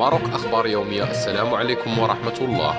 ماروك أخبار يومية السلام عليكم ورحمة الله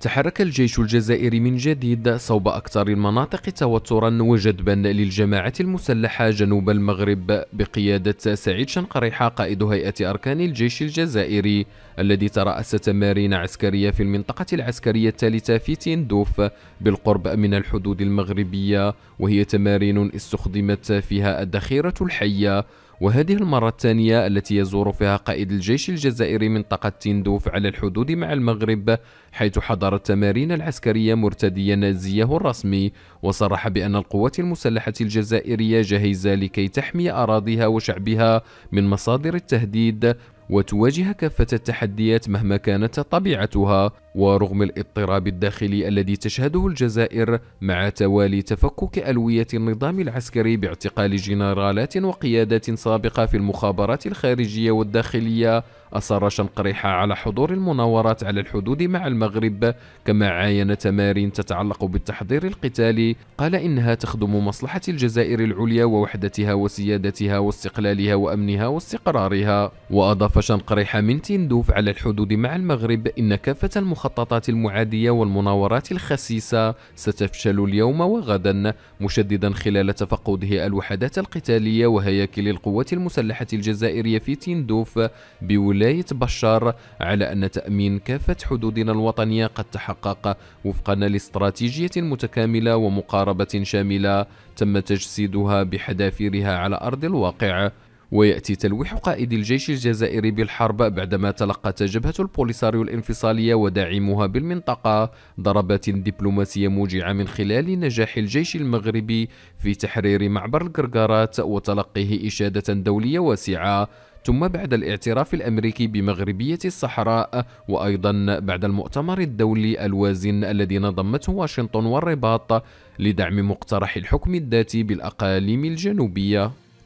تحرك الجيش الجزائري من جديد صوب أكثر المناطق توترا وجذبا للجماعة المسلحة جنوب المغرب بقيادة سعيد شنقريحة قائد هيئة أركان الجيش الجزائري الذي ترأس تمارين عسكرية في المنطقة العسكرية الثالثة في تندوف بالقرب من الحدود المغربية وهي تمارين استخدمت فيها الذخيرة الحية وهذه المرة الثانية التي يزور فيها قائد الجيش الجزائري منطقة تندوف على الحدود مع المغرب حيث حضر التمارين العسكرية مرتديا زيه الرسمي وصرح بأن القوات المسلحة الجزائرية جاهزة لكي تحمي أراضيها وشعبها من مصادر التهديد وتواجه كافة التحديات مهما كانت طبيعتها ورغم الاضطراب الداخلي الذي تشهده الجزائر مع توالي تفكك ألوية النظام العسكري باعتقال جنرالات وقيادات سابقة في المخابرات الخارجية والداخلية أصر شنقريحة على حضور المناورات على الحدود مع المغرب كما عاين تمارين تتعلق بالتحضير القتالي قال إنها تخدم مصلحة الجزائر العليا ووحدتها وسيادتها واستقلالها وأمنها واستقرارها وأضاف شنقريحة من تندوف على الحدود مع المغرب إن كافة المخابرات المخططات المعادية والمناورات الخسيسة ستفشل اليوم وغدا مشددا خلال تفقده الوحدات القتالية وهياكل القوات المسلحة الجزائرية في تندوف بولاية بشار على أن تأمين كافة حدودنا الوطنية قد تحقق وفقا لاستراتيجية متكاملة ومقاربة شاملة تم تجسيدها بحذافيرها على أرض الواقع ويأتي تلويح قائد الجيش الجزائري بالحرب بعدما تلقت جبهة البوليساريو الانفصالية وداعمها بالمنطقة ضربات دبلوماسية موجعة من خلال نجاح الجيش المغربي في تحرير معبر القرقارات وتلقيه إشادة دولية واسعة ثم بعد الاعتراف الامريكي بمغربيه الصحراء وايضا بعد المؤتمر الدولي الوازن الذي نظمته واشنطن والرباط لدعم مقترح الحكم الذاتي بالاقاليم الجنوبيه